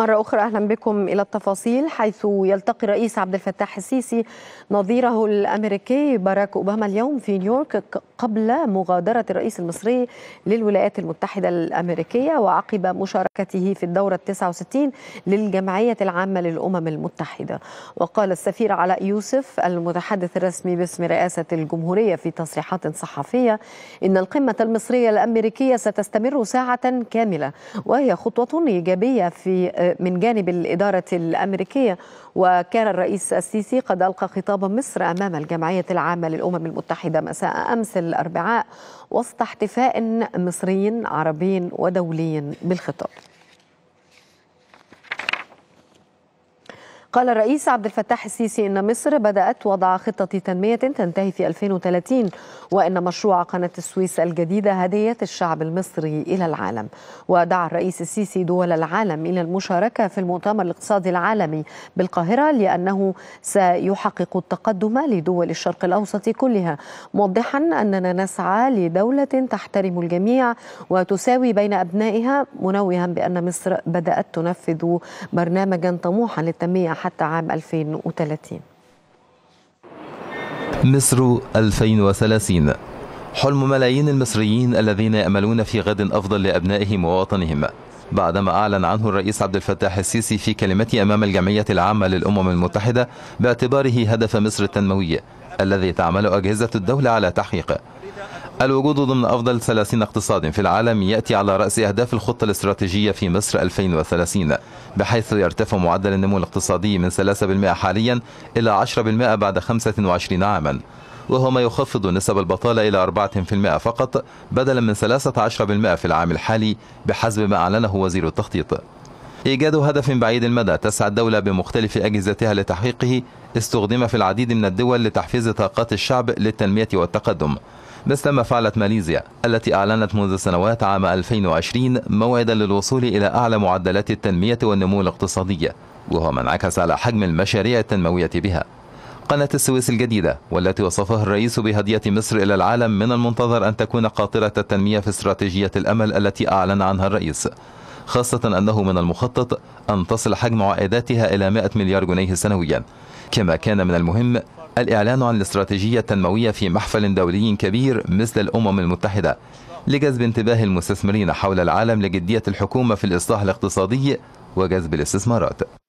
مرة أخرى أهلا بكم إلى التفاصيل حيث يلتقي الرئيس عبد الفتاح السيسي نظيره الأمريكي باراك أوباما اليوم في نيويورك قبل مغادرة الرئيس المصري للولايات المتحدة الأمريكية وعقب مشاركته في الدورة 69 للجمعية العامة للأمم المتحدة وقال السفير علاء يوسف المتحدث الرسمي باسم رئاسة الجمهورية في تصريحات صحفية إن القمة المصرية الأمريكية ستستمر ساعة كاملة وهي خطوة إيجابية في آه، من جانب الإدارة الأمريكية وكان الرئيس السيسي قد ألقى خطاب مصر أمام الجمعية العامة للأمم المتحدة مساء أمس الأربعاء وسط احتفاء مصري عربي ودولي بالخطاب قال الرئيس عبد الفتاح السيسي إن مصر بدأت وضع خطة تنمية تنتهي في 2030 وإن مشروع قناة السويس الجديدة هدية الشعب المصري إلى العالم ودعا الرئيس السيسي دول العالم إلى المشاركة في المؤتمر الاقتصادي العالمي بالقاهرة لأنه سيحقق التقدم لدول الشرق الأوسط كلها موضحا أننا نسعى لدولة تحترم الجميع وتساوي بين أبنائها منوها بأن مصر بدأت تنفذ برنامجا طموحا للتنمية حتى عام 2030 مصر 2030 حلم ملايين المصريين الذين يأملون في غد أفضل لأبنائهم ووطنهم بعدما أعلن عنه الرئيس عبد الفتاح السيسي في كلمته أمام الجمعية العامة للأمم المتحدة باعتباره هدف مصر التنموي الذي تعمل أجهزة الدولة على تحقيقه الوجود ضمن أفضل 30 اقتصاد في العالم يأتي على رأس أهداف الخطة الاستراتيجية في مصر 2030 بحيث يرتفع معدل النمو الاقتصادي من 3% حاليا إلى 10% بعد 25 عاما وهو ما يخفض نسب البطالة إلى 4% فقط بدلا من 13% في العام الحالي بحسب ما أعلنه وزير التخطيط إيجاد هدف بعيد المدى تسعى الدولة بمختلف أجهزتها لتحقيقه استخدم في العديد من الدول لتحفيز طاقات الشعب للتنمية والتقدم مثل ما فعلت ماليزيا التي أعلنت منذ سنوات عام 2020 موعدا للوصول إلى أعلى معدلات التنمية والنمو الاقتصادي وهو ما انعكس على حجم المشاريع التنموية بها قناة السويس الجديدة والتي وصفها الرئيس بهدية مصر إلى العالم من المنتظر أن تكون قاطرة التنمية في استراتيجية الأمل التي أعلن عنها الرئيس خاصة أنه من المخطط أن تصل حجم عائداتها إلى 100 مليار جنيه سنويا كما كان من المهم الإعلان عن الاستراتيجية التنموية في محفل دولي كبير مثل الأمم المتحدة لجذب انتباه المستثمرين حول العالم لجدية الحكومة في الإصلاح الاقتصادي وجذب الاستثمارات